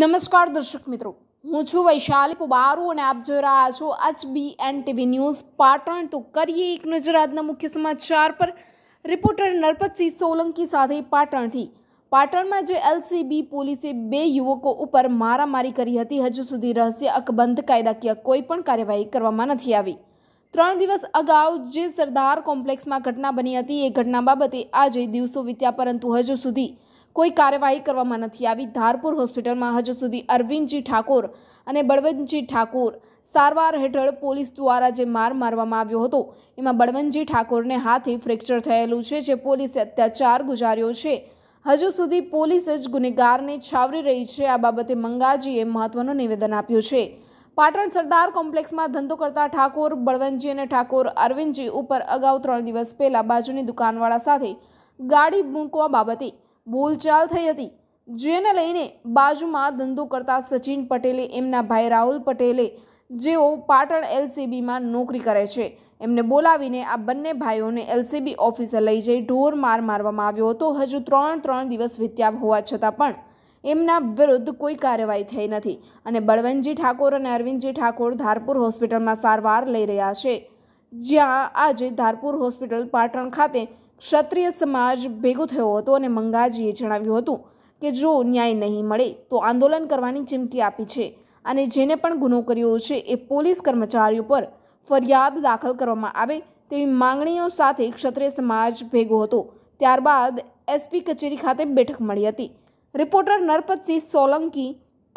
નમસ્કાર દર્શક મિત્રો હું છું વૈશાલી પુબારુ અને આપ જોઈ રહ્યા છો HB N TV news Patan તો કરીએ એક નજર આજના મુખ્ય સમાચાર પર રિપોર્ટર નરપતસિંહ સોલંકી સાથે પાટણથી પાટણમાં જે એલસીબી પોલીસે બે યુવકો ઉપર મારામારી કરી હતી હજુ સુધી રહસ્ય અકબંધ કાયદાકીય કોઈ પણ કાર્યવાહી કરવામાં નથી આવી ત્રણ દિવસ અગાઉ જે સરદાર કોમ્પ્લેક્સમાં ઘટના બની હતી એ ઘટના બાબતે આજે દિવસો વીત્યા પરંતુ હજુ સુધી કોઈ કાર્યવાહી કરવામાં નથી આવી ધારપુર હોસ્પિટલમાં હજુ સુધી અરવિંદજી ઠાકોર અને બળવંતજી ઠાકોર સારવાર હેઠળ પોલીસ દ્વારા જે માર મારવામાં આવ્યો હતો એમાં બળવંતજી ઠાકોરને હાથે ફ્રેક્ચર થયેલું છે જે પોલીસે અત્યાચાર ગુજાર્યો છે હજુ સુધી પોલીસ જ ગુનેગારને છાવરી રહી છે આ બાબતે મંગાજીએ મહત્વનું નિવેદન આપ્યું છે પાટણ સરદાર કોમ્પ્લેક્સમાં ધંધો કરતા ઠાકોર બળવંતજી અને ઠાકોર અરવિંદજી ઉપર અગાઉ ત્રણ દિવસ પહેલા બાજુની દુકાનવાળા સાથે ગાડી મૂકવા બાબતે બોલચાલ થઈ હતી જેને લઈને બાજુમાં ધંધો કરતા સચિન પટેલે એમના ભાઈ રાહુલ પટેલે જેઓ પાટણ એલસીબીમાં નોકરી કરે છે એમને બોલાવીને આ બંને ભાઈઓને એલસીબી ઓફિસે લઈ જઈ ઢોર માર મારવામાં આવ્યો હતો હજુ ત્રણ ત્રણ દિવસ વિત્યાપ હોવા છતાં પણ એમના વિરુદ્ધ કોઈ કાર્યવાહી થઈ નથી અને બળવંતજી ઠાકોર અને અરવિંદજી ઠાકોર ધારપુર હોસ્પિટલમાં સારવાર લઈ રહ્યા છે જ્યાં આજે ધારપુર હોસ્પિટલ પાટણ ખાતે ક્ષત્રિય સમાજ ભેગો થયો હતો અને મંગાજીએ જણાવ્યું હતું કે જો ન્યાય નહીં મળે તો આંદોલન કરવાની ચીમકી આપી છે અને જેને પણ ગુનો કર્યો છે એ પોલીસ કર્મચારીઓ પર ફરિયાદ દાખલ કરવામાં આવે તેવી માંગણીઓ સાથે ક્ષત્રિય સમાજ ભેગો હતો ત્યારબાદ એસપી કચેરી ખાતે બેઠક મળી હતી reporter Narpatsinh Solanki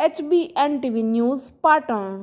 HBN TV news Patan